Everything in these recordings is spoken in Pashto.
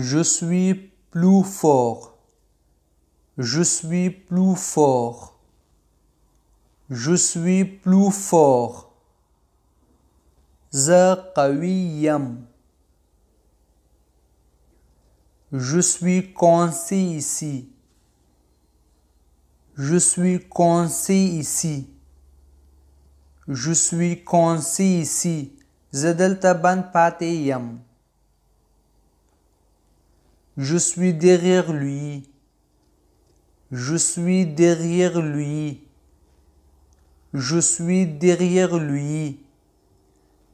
Je suis plus fort. Je suis plus fort. Je suis plus fort. Zakawiyam. Je suis coincé ici. Je suis coincé ici. Je suis coincé ici. Ban pateyam. Je suis derrière lui. Je suis derrière lui. Je suis derrière lui.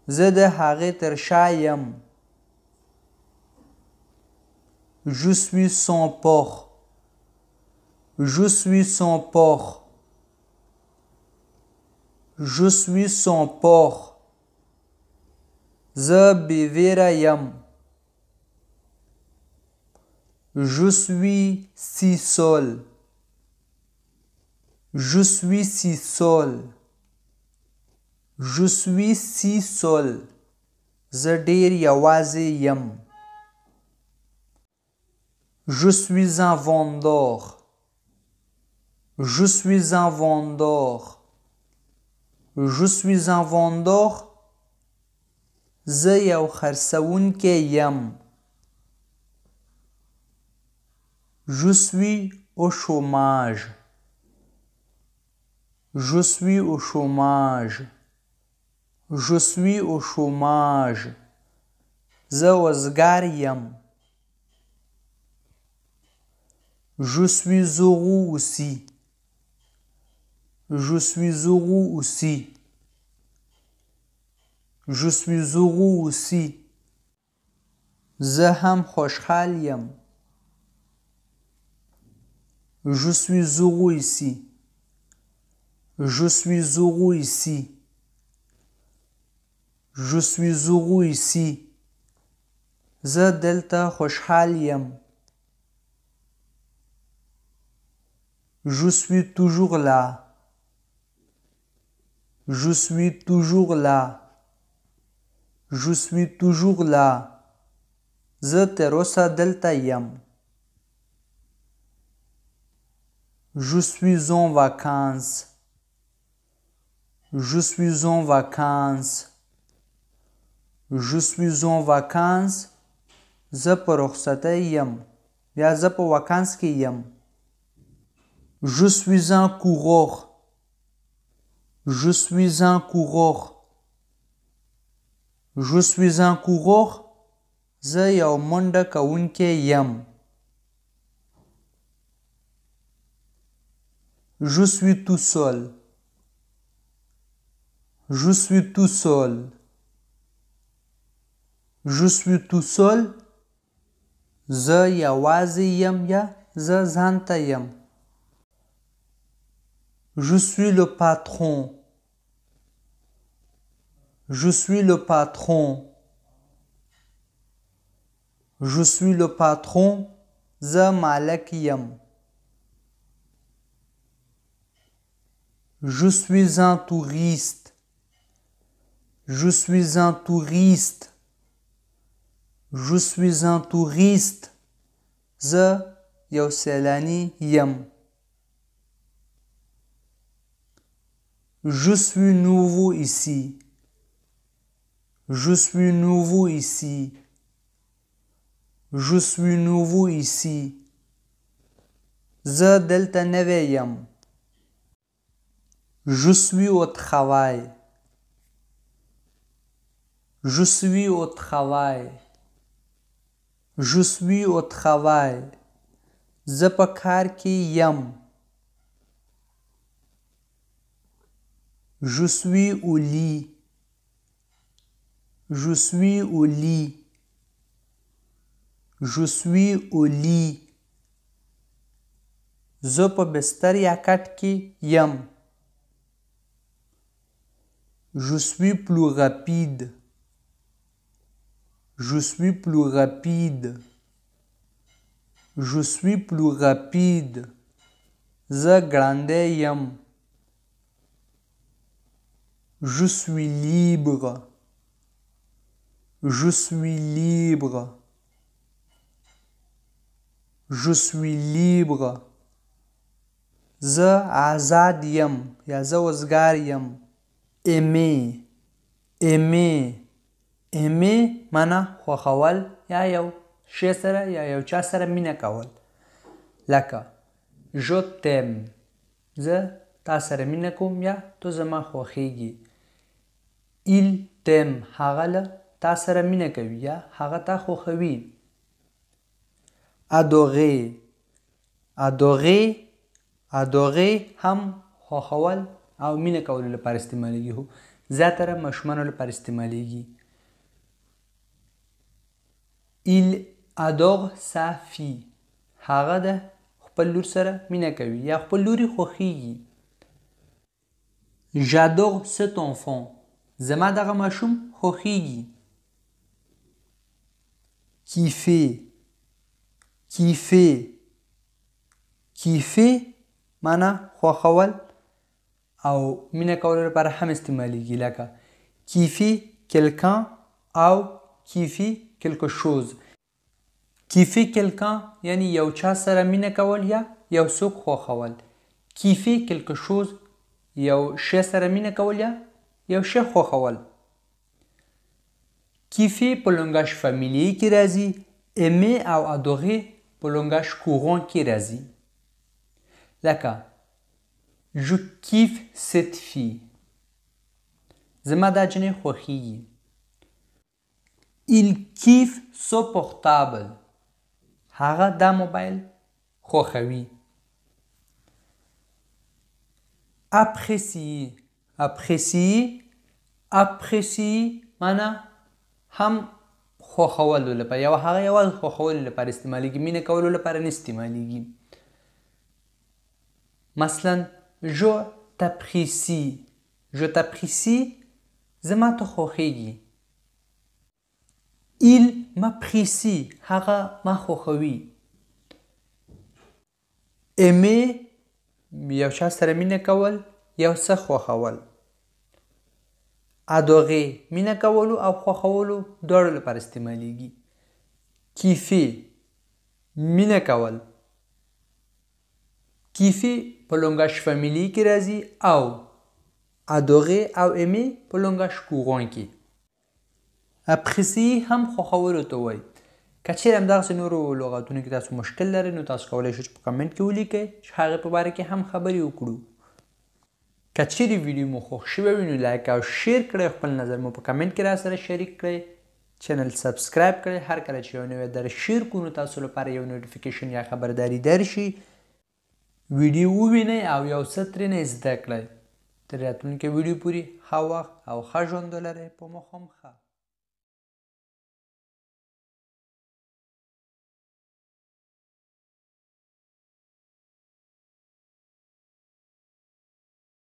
Je suis son port. Je suis son port. Je suis son port. son yam. Je suis si seul. Je suis si seul. Je suis si seul. زه ډیر یوازې یم. Je suis un vendeur. Je suis un vendeur. Je suis un vendeur. زه یو خرڅونکی یم. Je suis au chômage. Je suis au chômage. Je suis au chômage. Zawazgariam. Je suis Zorou aussi. Je suis Zorou aussi. Je suis Zorou aussi. Zaham je suis heureux ici. Je suis heureux ici. Je suis heureux ici. The delta خوشحال Je suis toujours là. Je suis toujours là. Je suis toujours là. Za terosa delta yam. Je suis en vacances. Je suis en vacances. Je suis en vacances. زه په رخصتۍ یم یا زه په وکانس کې یم Je suis un coureur. Je suis un coureur. Je suis un coureur. زه یو منډه کوونکی یم Je suis tout seul. Je suis tout seul. Je suis tout seul. The yam ya the zantayam. Je suis le patron. Je suis le patron. Je suis le patron. le Je suis un touriste. Je suis un touriste. Je suis un touriste. The Yoselani Yam. Je suis nouveau ici. Je suis nouveau ici. Je suis nouveau ici. The Delta Neveyam. Je suis au travail. Je suis au travail. Je suis au travail. زه په کار کې یم. Je suis au lit. Je suis au lit. Je suis au lit. زه په بستر یا کټ کې یم. Je suis plus rapide. Je suis plus rapide. Je suis plus rapide. The grandeyam. Je suis libre. Je suis libre. Je suis libre. The suis libre. aimer aimer aimer معنی خوښول یا یو شی سره یا یو چا سره مینه کول لکه جو تیم زه تا سره مینه کوم یا تو زما خوښیږي ایل تیم هغه له تا سره مینه کوي یا هغه تا خوښوي ادوغې ادوغې ادوغې هم خوښول او مینه کولو لپاره استعمالیږي خو زیاتره ماشومانو لپاره استعمالیږي ایل ادوغ صافي هغه د خپل لور سره مینه کوي یا خپل لوري خوښیږي ژادوغ ست انفان زما دغه ماشوم خوښیږي کیفی کیفی کیفی معنی خوښول او مینه کولو لپاره هم استعمالیږي لکه کیفی کلکان او کیفی کلکو شوز کیفی کلکان یعنی یو چا سره مینه کول یا یو څوک خوښول کیفی کلکو شوز یو شی سره مینه کول یا یو شی خوښول کیفی په لونګاش فامیلی کې راځي امې او ادوغې په لونګاش کوغون کې راځي لکه Je kiffe cette fille. زما دا جنې خوښیږي. Il kiffe son portable. هغه دا موبایل خوښوي. Apprécier. Apprécier. Apprécier معنا هم خوښولو لپاره یو هغه یوازې خوښولو لپاره استعمالیږي مینه کولو لپاره نه استعمالیږي مثلا Je t'apprécie. Je t'apprécie. زما ته خوښیږي. Il m'apprécie. هغه ما خوښوي. Aimer یو چا سره مینه کول یو څه خوښول. Adorer مینه کولو او خوښولو دواړو لپاره استعمالیږي. کیفي مینه کول کیفي په لونګاش فامیلی کې راځي او ادوغه او امي په لونګاش کوغون کې اپخسی هم خوخورو ته وایي که چیرې همدغسې نورو لغتونو کې تاسو مشکل لرئ نو تاسو کولی شئ چې په کمنټ کې ولیکئ چې هغې په باره کې هم خبرې وکړو که چیرې ویډیو مو خوښ شوی وي نو لایک او شیر کړئ خپل نظر مو په کمنټ کې راسره شریک کړئ چینل سبسکرایب کړئ هر کله چې یو نوی در شیر کو نو تاسو لپاره یو نوټیفیکیشن یا خبرداري درشي ویډیو ووینئ او یو څه ترېنه زده کړئ تر راتلونکي ویډیو پورې ښه وخت او ښه ژوند ولرئ په مو هم ښه